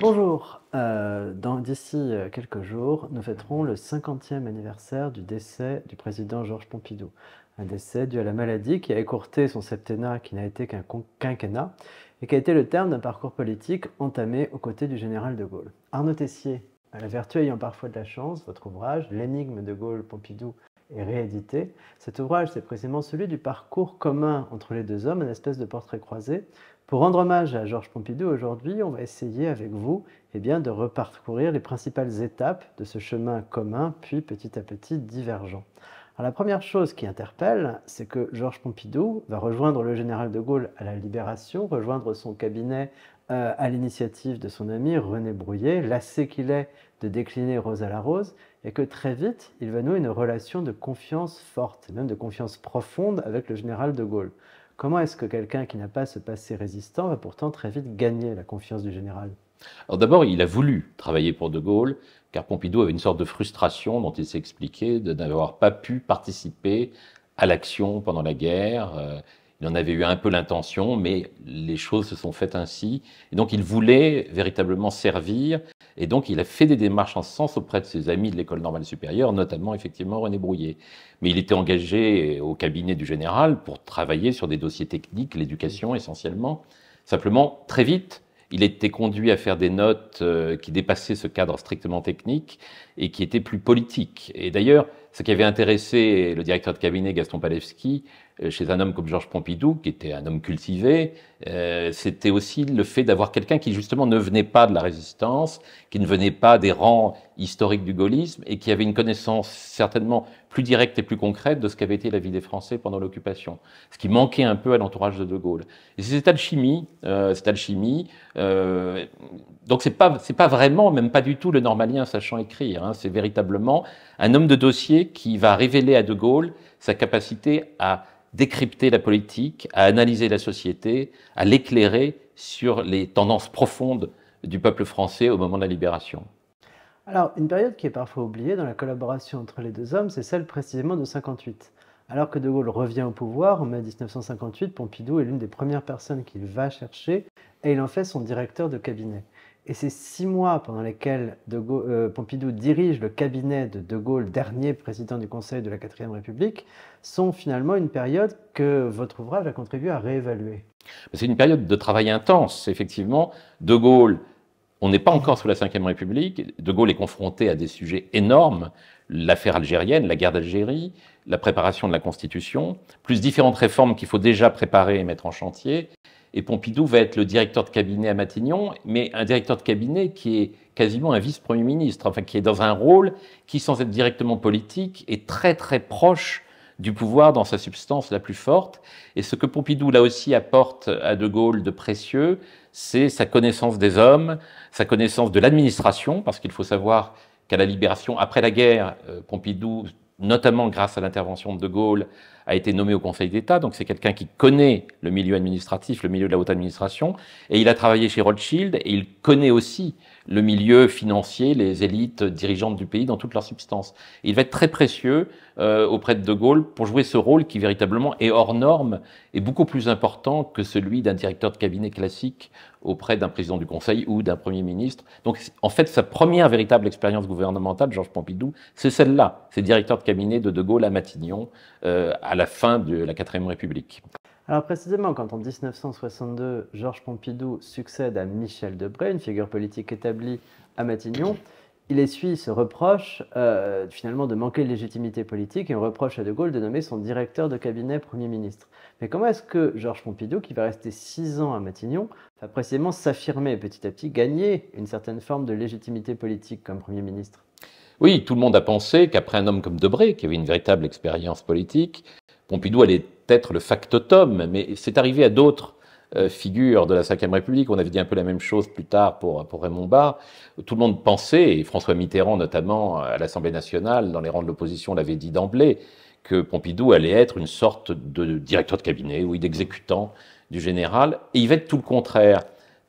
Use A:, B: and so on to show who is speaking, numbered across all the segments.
A: Bonjour, euh, d'ici euh, quelques jours, nous fêterons le 50e anniversaire du décès du président Georges Pompidou. Un décès dû à la maladie qui a écourté son septennat qui n'a été qu'un quinquennat et qui a été le terme d'un parcours politique entamé aux côtés du général de Gaulle. Arnaud Tessier, à la vertu ayant parfois de la chance, votre ouvrage, L'énigme de Gaulle-Pompidou et réédité. Cet ouvrage, c'est précisément celui du parcours commun entre les deux hommes, une espèce de portrait croisé. Pour rendre hommage à Georges Pompidou aujourd'hui, on va essayer avec vous eh bien, de reparcourir les principales étapes de ce chemin commun, puis petit à petit divergent. la première chose qui interpelle, c'est que Georges Pompidou va rejoindre le général de Gaulle à la Libération, rejoindre son cabinet euh, à l'initiative de son ami René Brouillet, lassé qu'il est de décliner Rose à la Rose, et que très vite, il va nouer une relation de confiance forte, même de confiance profonde avec le général de Gaulle. Comment est-ce que quelqu'un qui n'a pas ce passé résistant va pourtant très vite gagner la confiance du général
B: Alors d'abord, il a voulu travailler pour de Gaulle, car Pompidou avait une sorte de frustration dont il s'expliquait de n'avoir pas pu participer à l'action pendant la guerre. Euh, il en avait eu un peu l'intention, mais les choses se sont faites ainsi. Et donc, il voulait véritablement servir. Et donc, il a fait des démarches en ce sens auprès de ses amis de l'école normale supérieure, notamment effectivement René Brouillet. Mais il était engagé au cabinet du général pour travailler sur des dossiers techniques, l'éducation essentiellement. Simplement, très vite, il était conduit à faire des notes euh, qui dépassaient ce cadre strictement technique et qui étaient plus politiques. Et d'ailleurs, ce qui avait intéressé le directeur de cabinet Gaston Palewski, euh, chez un homme comme Georges Pompidou, qui était un homme cultivé, euh, c'était aussi le fait d'avoir quelqu'un qui justement ne venait pas de la résistance, qui ne venait pas des rangs historiques du gaullisme et qui avait une connaissance certainement plus directe et plus concrète de ce qu'avait été la vie des Français pendant l'occupation, ce qui manquait un peu à l'entourage de De Gaulle. Et c'est cette alchimie, euh, cette alchimie euh, donc ce n'est pas, pas, vraiment, même pas du tout le normalien sachant écrire, hein. c'est véritablement un homme de dossier qui va révéler à De Gaulle sa capacité à décrypter la politique, à analyser la société, à l'éclairer sur les tendances profondes du peuple français au moment de la libération.
A: Alors, une période qui est parfois oubliée dans la collaboration entre les deux hommes, c'est celle précisément de 58. Alors que De Gaulle revient au pouvoir en mai 1958, Pompidou est l'une des premières personnes qu'il va chercher et il en fait son directeur de cabinet. Et ces six mois pendant lesquels euh, Pompidou dirige le cabinet de De Gaulle, dernier président du Conseil de la Quatrième République, sont finalement une période que votre ouvrage a contribué à réévaluer.
B: C'est une période de travail intense, effectivement. De Gaulle, on n'est pas encore sous la Ve République. De Gaulle est confronté à des sujets énormes l'affaire algérienne, la guerre d'Algérie, la préparation de la Constitution, plus différentes réformes qu'il faut déjà préparer et mettre en chantier. Et Pompidou va être le directeur de cabinet à Matignon, mais un directeur de cabinet qui est quasiment un vice-premier ministre, enfin qui est dans un rôle qui, sans être directement politique, est très très proche du pouvoir dans sa substance la plus forte. Et ce que Pompidou, là aussi, apporte à De Gaulle de précieux, c'est sa connaissance des hommes, sa connaissance de l'administration, parce qu'il faut savoir qu'à la libération, après la guerre, euh, Pompidou, notamment grâce à l'intervention de De Gaulle, a été nommé au Conseil d'État, donc c'est quelqu'un qui connaît le milieu administratif, le milieu de la haute administration, et il a travaillé chez Rothschild, et il connaît aussi le milieu financier, les élites dirigeantes du pays dans toute leur substance. il va être très précieux euh, auprès de De Gaulle pour jouer ce rôle qui véritablement est hors norme et beaucoup plus important que celui d'un directeur de cabinet classique auprès d'un président du Conseil ou d'un Premier ministre. Donc en fait, sa première véritable expérience gouvernementale, Georges Pompidou, c'est celle-là, c'est directeur de cabinet de De Gaulle à Matignon, euh, à la fin de la quatrième République.
A: Alors précisément, quand en 1962, Georges Pompidou succède à Michel Debré, une figure politique établie à Matignon, il essuie ce reproche euh, finalement de manquer de légitimité politique et on reproche à De Gaulle de nommer son directeur de cabinet Premier ministre. Mais comment est-ce que Georges Pompidou, qui va rester six ans à Matignon, va précisément s'affirmer petit à petit, gagner une certaine forme de légitimité politique comme Premier ministre
B: oui, tout le monde a pensé qu'après un homme comme Debré, qui avait une véritable expérience politique, Pompidou allait être le factotum, mais c'est arrivé à d'autres euh, figures de la Ve République. On avait dit un peu la même chose plus tard pour, pour Raymond Barre. Tout le monde pensait, et François Mitterrand notamment à l'Assemblée nationale, dans les rangs de l'opposition, l'avait dit d'emblée, que Pompidou allait être une sorte de directeur de cabinet, oui, d'exécutant du général. Et il va être tout le contraire.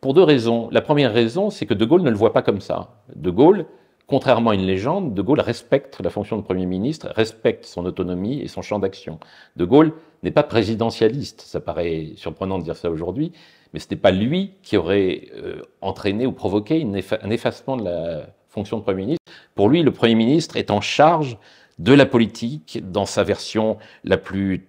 B: Pour deux raisons. La première raison, c'est que De Gaulle ne le voit pas comme ça. De Gaulle contrairement à une légende, De Gaulle respecte la fonction de Premier ministre, respecte son autonomie et son champ d'action. De Gaulle n'est pas présidentialiste, ça paraît surprenant de dire ça aujourd'hui, mais ce n'est pas lui qui aurait euh, entraîné ou provoqué un effacement de la fonction de Premier ministre. Pour lui, le Premier ministre est en charge de la politique dans sa version la plus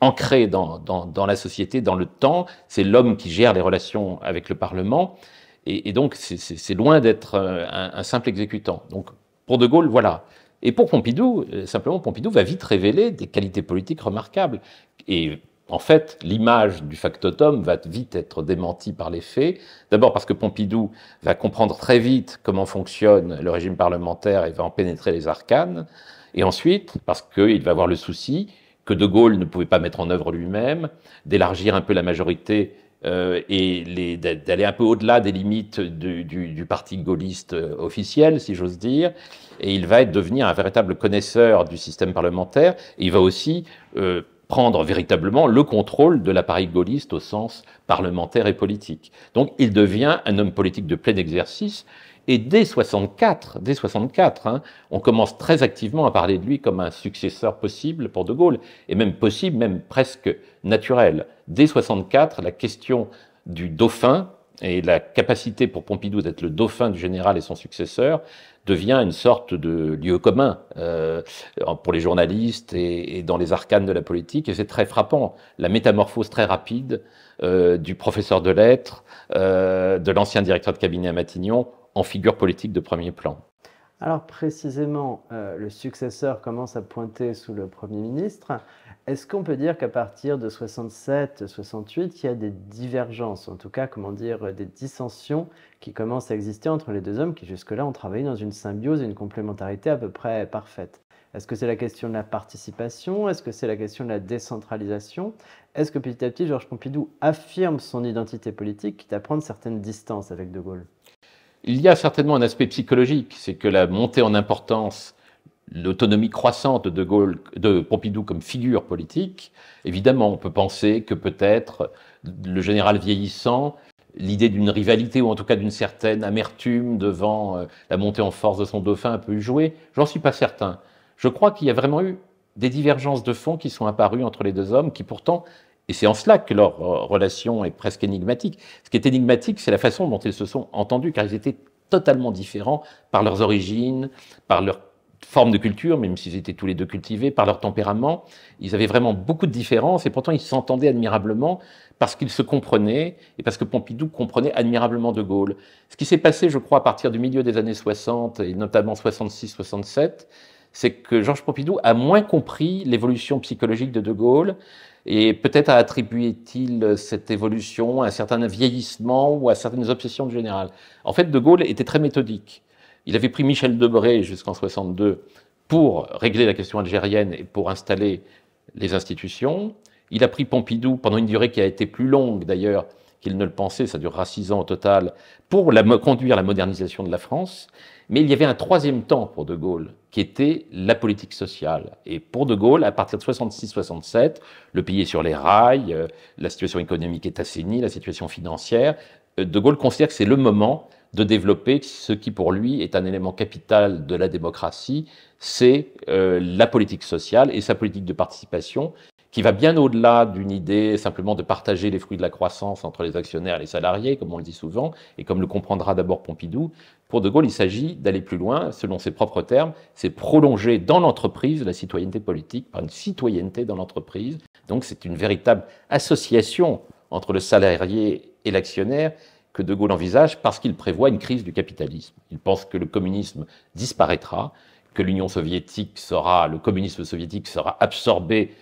B: ancrée dans la société, dans le temps. C'est l'homme qui gère les relations avec le Parlement. Et, donc, c'est loin d'être euh, un, un, simple exécutant. Donc, pour De Gaulle, voilà. Et pour Pompidou, euh, simplement, Pompidou va vite révéler des qualités politiques remarquables. Et en fait, l'image du factotum va vite être démentie par les faits. D'abord parce que Pompidou va comprendre très vite comment fonctionne le régime parlementaire et va en pénétrer les arcanes. Et ensuite, parce qu'il va avoir le souci que De Gaulle ne pouvait pas mettre en œuvre lui-même, d'élargir un peu la majorité euh, et d'aller un peu au-delà des limites du, parti gaulliste euh, officiel, si j'ose dire. Et il va devenir un véritable connaisseur du système parlementaire. il va aussi euh, prendre véritablement le contrôle de l'appareil gaulliste au sens parlementaire et politique. Donc il devient un homme politique de plein exercice et dès 64, dès 64 hein, on commence très activement à parler de lui comme un successeur possible pour De Gaulle, et même possible, même presque naturel. Dès 64, la question du dauphin et la capacité pour Pompidou d'être le dauphin du général et son successeur devient une sorte de lieu commun euh, pour les journalistes et, dans les arcanes de la politique. Et c'est très frappant, la métamorphose très rapide euh, du professeur de lettres, euh, de l'ancien directeur de cabinet à Matignon, en figure politique de premier plan.
A: Alors précisément, euh, le successeur commence à pointer sous le Premier ministre. Est-ce qu'on peut dire qu'à partir de 67-68, il y a des divergences, en tout cas, comment dire, euh, des dissensions qui commencent à exister entre les deux hommes qui jusque-là ont travaillé dans une symbiose et une complémentarité à peu près parfaite Est-ce que c'est la question de la participation Est-ce que c'est la question de la décentralisation Est-ce que petit à petit, Georges Pompidou affirme son identité politique, quitte à prendre certaines distances avec De Gaulle
B: il y a certainement un aspect psychologique, c'est que la montée en importance, l'autonomie croissante de Gaulle, de Pompidou comme figure politique, évidemment, on peut penser que peut-être le général vieillissant, l'idée d'une rivalité ou en tout cas d'une certaine amertume devant euh, la montée en force de son dauphin a peu jouer. J'en suis pas certain. Je crois qu'il y a vraiment eu des divergences de fond qui sont apparues entre les deux hommes, qui pourtant et c'est en cela que leur euh, relation est presque énigmatique. Ce qui est énigmatique, c'est la façon dont ils se sont entendus, car ils étaient totalement différents par leurs origines, par leur forme de culture, même s'ils étaient tous les deux cultivés, par leur tempérament. Ils avaient vraiment beaucoup de différences et pourtant ils s'entendaient admirablement parce qu'ils se comprenaient et parce que Pompidou comprenait admirablement De Gaulle. Ce qui s'est passé, je crois, à partir du milieu des années 60 et notamment 66-67, c'est que Georges Pompidou a moins compris l'évolution psychologique de De Gaulle et peut-être attribuait-il cette évolution à un certain vieillissement ou à certaines obsessions général. En fait, De Gaulle était très méthodique. Il avait pris Michel Debré jusqu'en 62 pour régler la question algérienne et pour installer les institutions. Il a pris Pompidou pendant une durée qui a été plus longue d'ailleurs, qu'il ne le pensait, ça durera six ans au total, pour la, conduire la modernisation de la France. Mais il y avait un troisième temps pour De Gaulle, qui était la politique sociale. Et pour De Gaulle, à partir de 66-67, le pays est sur les rails, euh, la situation économique est assainie, la situation financière. Euh, de Gaulle considère que c'est le moment de développer ce qui pour lui est un élément capital de la démocratie, c'est euh, la politique sociale et sa politique de participation qui va bien au-delà d'une idée simplement de partager les fruits de la croissance entre les actionnaires et les salariés, comme on le dit souvent, et comme le comprendra d'abord Pompidou. Pour De Gaulle, il s'agit d'aller plus loin, selon ses propres termes, c'est prolonger dans l'entreprise la citoyenneté politique par une citoyenneté dans l'entreprise. Donc c'est une véritable association entre le salarié et l'actionnaire que De Gaulle envisage parce qu'il prévoit une crise du capitalisme. Il pense que le communisme disparaîtra, que l'Union soviétique sera, le communisme soviétique sera absorbé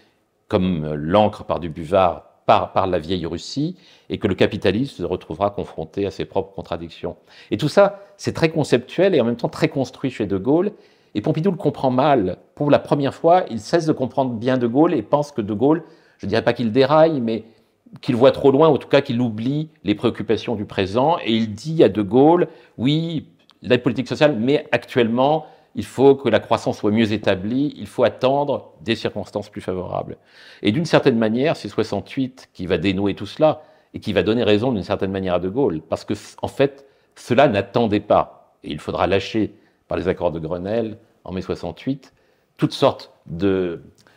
B: comme euh, l'encre par du buvard par, la vieille Russie et que le capitalisme se retrouvera confronté à ses propres contradictions. Et tout ça, c'est très conceptuel et en même temps très construit chez De Gaulle. Et Pompidou le comprend mal. Pour la première fois, il cesse de comprendre bien De Gaulle et pense que De Gaulle, je ne dirais pas qu'il déraille, mais qu'il voit trop loin, en tout cas qu'il oublie les préoccupations du présent. Et il dit à De Gaulle, oui, la politique sociale, mais actuellement, il faut que la croissance soit mieux établie, il faut attendre des circonstances plus favorables. Et d'une certaine manière, c'est 68 qui va dénouer tout cela et qui va donner raison d'une certaine manière à De Gaulle, parce que en fait, cela n'attendait pas, et il faudra lâcher par les accords de Grenelle en mai 68 toutes sortes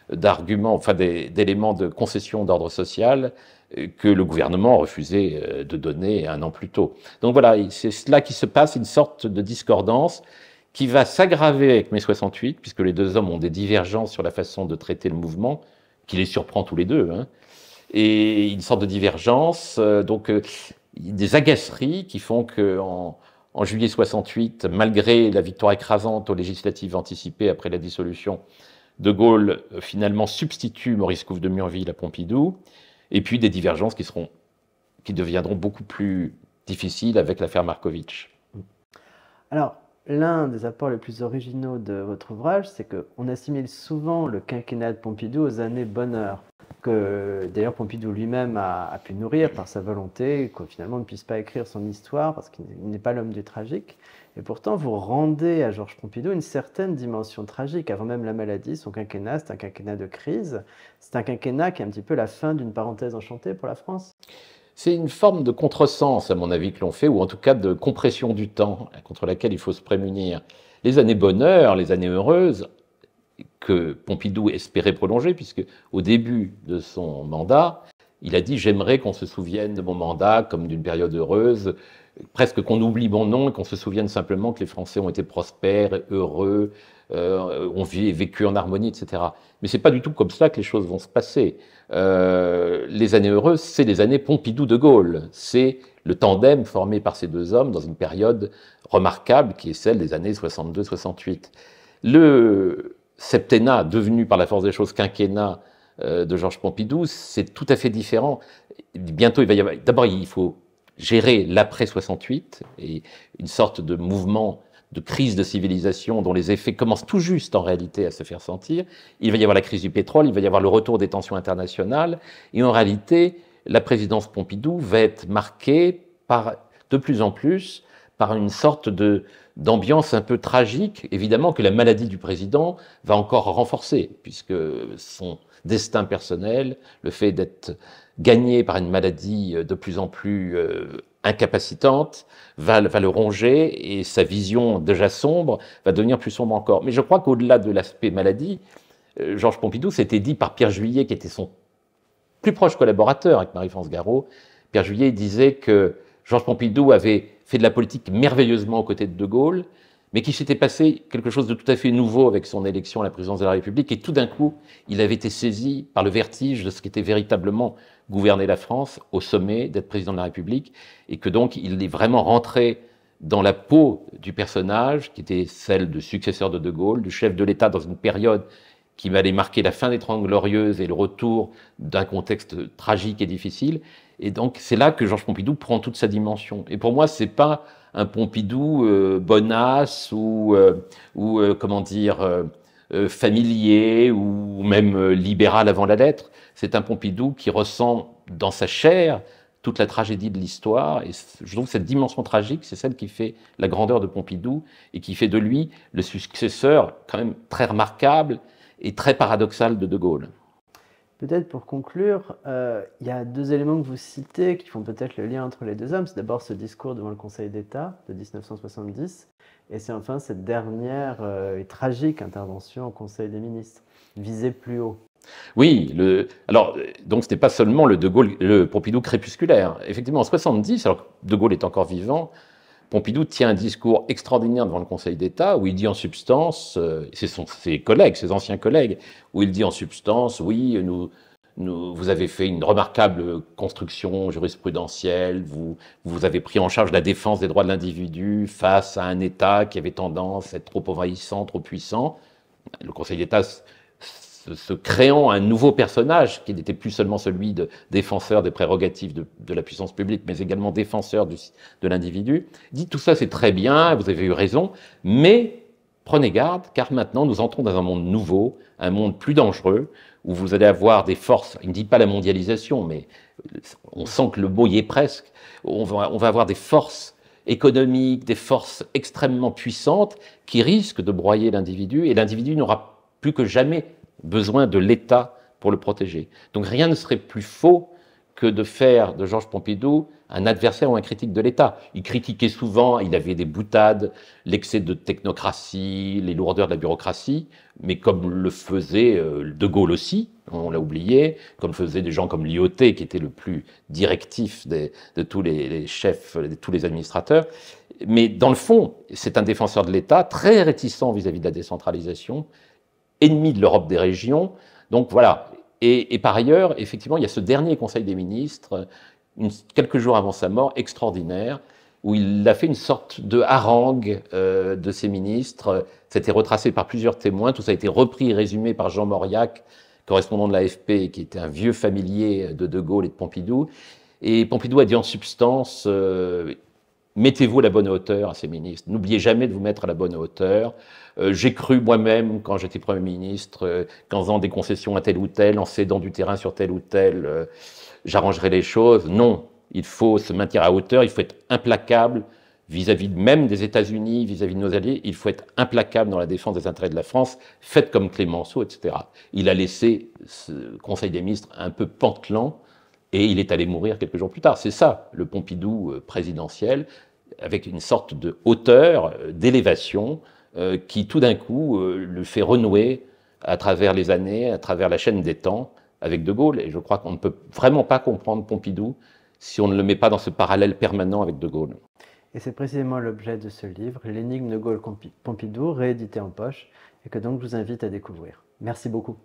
B: d'arguments, enfin d'éléments de concession d'ordre social euh, que le gouvernement refusait euh, de donner un an plus tôt. Donc voilà, c'est cela qui se passe, une sorte de discordance qui va s'aggraver avec mai 68, puisque les deux hommes ont des divergences sur la façon de traiter le mouvement, qui les surprend tous les deux. Hein. Et une sorte de divergence, euh, donc euh, des agaceries qui font que en, juillet 68, malgré la victoire écrasante aux législatives anticipées après la dissolution, De Gaulle euh, finalement substitue Maurice Couve de Murville à Pompidou, et puis des divergences qui seront, qui deviendront beaucoup plus difficiles avec l'affaire Markovitch.
A: Alors, l'un des apports les plus originaux de votre ouvrage, c'est qu'on assimile souvent le quinquennat de Pompidou aux années bonheur, que d'ailleurs Pompidou lui-même a, pu nourrir par sa volonté, qu'on finalement ne puisse pas écrire son histoire parce qu'il n'est pas l'homme du tragique. Et pourtant, vous rendez à Georges Pompidou une certaine dimension tragique. Avant même la maladie, son quinquennat, c'est un quinquennat de crise. C'est un quinquennat qui est un petit peu la fin d'une parenthèse enchantée pour la France.
B: C'est une forme de contresens, à mon avis, que l'on fait, ou en tout cas de compression du temps contre laquelle il faut se prémunir. Les années bonheur, les années heureuses, que Pompidou espérait prolonger, puisque au début de son mandat, il a dit J'aimerais qu'on se souvienne de mon mandat comme d'une période heureuse, presque qu'on oublie mon nom et qu'on se souvienne simplement que les Français ont été prospères, heureux, euh, ont vécu en harmonie, etc. Mais c'est pas du tout comme ça que les choses vont se passer. Euh, les années heureuses, c'est les années Pompidou-De Gaulle. C'est le tandem formé par ces deux hommes dans une période remarquable qui est celle des années 62-68. Le septennat, devenu par la force des choses quinquennat, euh, de Georges Pompidou, c'est tout à fait différent. Bientôt, il va y avoir. D'abord, il faut gérer l'après 68 et une sorte de mouvement de crise de civilisation dont les effets commencent tout juste en réalité à se faire sentir. Il va y avoir la crise du pétrole, il va y avoir le retour des tensions internationales et en réalité, la présidence Pompidou va être marquée par de plus en plus par une sorte de d'ambiance un peu tragique, évidemment que la maladie du président va encore renforcer puisque son destin personnel, le fait d'être gagné par une maladie euh, de plus en plus euh, incapacitante, va, le ronger et sa vision déjà sombre va devenir plus sombre encore. Mais je crois qu'au-delà de l'aspect maladie, euh, Georges Pompidou s'était dit par Pierre Juillet, qui était son plus proche collaborateur avec Marie-France Garot, Pierre Juillet disait que Georges Pompidou avait fait de la politique merveilleusement aux côtés de De Gaulle, mais qu'il s'était passé quelque chose de tout à fait nouveau avec son élection à la présidence de la République, et tout d'un coup, il avait été saisi par le vertige de ce qui était véritablement gouverner la France au sommet d'être président de la République, et que donc il est vraiment rentré dans la peau du personnage, qui était celle de successeur de De Gaulle, du chef de l'État dans une période qui aller marquer la fin des Trente Glorieuses et le retour d'un contexte tragique et difficile. Et donc, c'est là que Georges Pompidou prend toute sa dimension. Et pour moi, c'est pas un Pompidou euh, bonasse ou, euh, ou euh, comment dire, familier ou même libéral avant la lettre. C'est un Pompidou qui ressent dans sa chair toute la tragédie de l'histoire. Et je trouve que cette dimension tragique, c'est celle qui fait la grandeur de Pompidou et qui fait de lui le successeur quand même très remarquable et très paradoxal de De Gaulle.
A: Peut-être pour conclure, euh, il y a deux éléments que vous citez qui font peut-être le lien entre les deux hommes. C'est d'abord ce discours devant le Conseil d'État de 1970, et c'est enfin cette dernière euh, et tragique intervention au Conseil des ministres, visée plus haut.
B: Oui, le, alors, donc ce n'est pas seulement le, de Gaulle, le Pompidou crépusculaire. Effectivement, en 70, alors que De Gaulle est encore vivant, Pompidou tient un discours extraordinaire devant le Conseil d'État où il dit en substance, euh, c'est ses collègues, ses anciens collègues, où il dit en substance, oui, nous, vous avez fait une remarquable construction jurisprudentielle, vous, vous avez pris en charge la défense des droits de l'individu face à un État qui avait tendance à être trop envahissant, trop puissant. Le Conseil d'État se, se, créant un nouveau personnage qui n'était plus seulement celui de défenseur des prérogatives de, la puissance publique, mais également défenseur du, de l'individu, dit tout ça c'est très bien, vous avez eu raison, mais prenez garde, car maintenant nous entrons dans un monde nouveau, un monde plus dangereux, où vous allez avoir des forces, il ne dit pas la mondialisation, mais on sent que le mot y est presque, on on va avoir des forces économiques, des forces extrêmement puissantes qui risquent de broyer l'individu, et l'individu n'aura plus que jamais besoin de l'État pour le protéger. Donc rien ne serait plus faux que de faire de Georges Pompidou un adversaire ou un critique de l'État. Il critiquait souvent, il avait des boutades, l'excès de technocratie, les lourdeurs de la bureaucratie, mais comme le faisait euh, De Gaulle aussi, on l'a oublié, comme faisaient des gens comme Lyoté, qui était le plus directif de tous les, chefs, de tous les administrateurs. Mais dans le fond, c'est un défenseur de l'État, très réticent vis à -vis de la décentralisation, ennemi de l'Europe des régions. Donc voilà. Et, par ailleurs, effectivement, il y a ce dernier Conseil des ministres, quelques jours avant sa mort, extraordinaire, où il a fait une sorte de harangue euh, de ses ministres. C'était retracé par plusieurs témoins. Tout ça a été repris et résumé par Jean Mauriac, correspondant de la fp qui était un vieux familier de De Gaulle et de Pompidou. Et Pompidou a dit en substance, euh, Mettez-vous à la bonne hauteur à ces ministres. N'oubliez jamais de vous mettre à la bonne hauteur. Euh, j'ai cru moi-même, quand j'étais Premier ministre, euh, qu'en faisant des concessions à tel ou tel, en cédant du terrain sur tel ou tel, euh, j'arrangerais les choses. Non, il faut se maintenir à hauteur, il faut être implacable vis-à-vis -vis même des États-Unis, vis-à-vis de nos alliés, il faut être implacable dans la défense des intérêts de la France, faites comme Clémenceau, etc. Il a laissé ce Conseil des ministres un peu pantelant et il est allé mourir quelques jours plus tard. C'est ça, le Pompidou euh, présidentiel, avec une sorte de hauteur, euh, d'élévation, euh, qui tout d'un coup le fait renouer à travers les années, à travers la chaîne des temps, avec De Gaulle. Et je crois qu'on ne peut vraiment pas comprendre Pompidou si on ne le met pas dans ce parallèle permanent avec De Gaulle.
A: Et c'est précisément l'objet de ce livre, L'énigme de Gaulle-Pompidou, réédité en poche, et que donc je vous invite à découvrir. Merci beaucoup.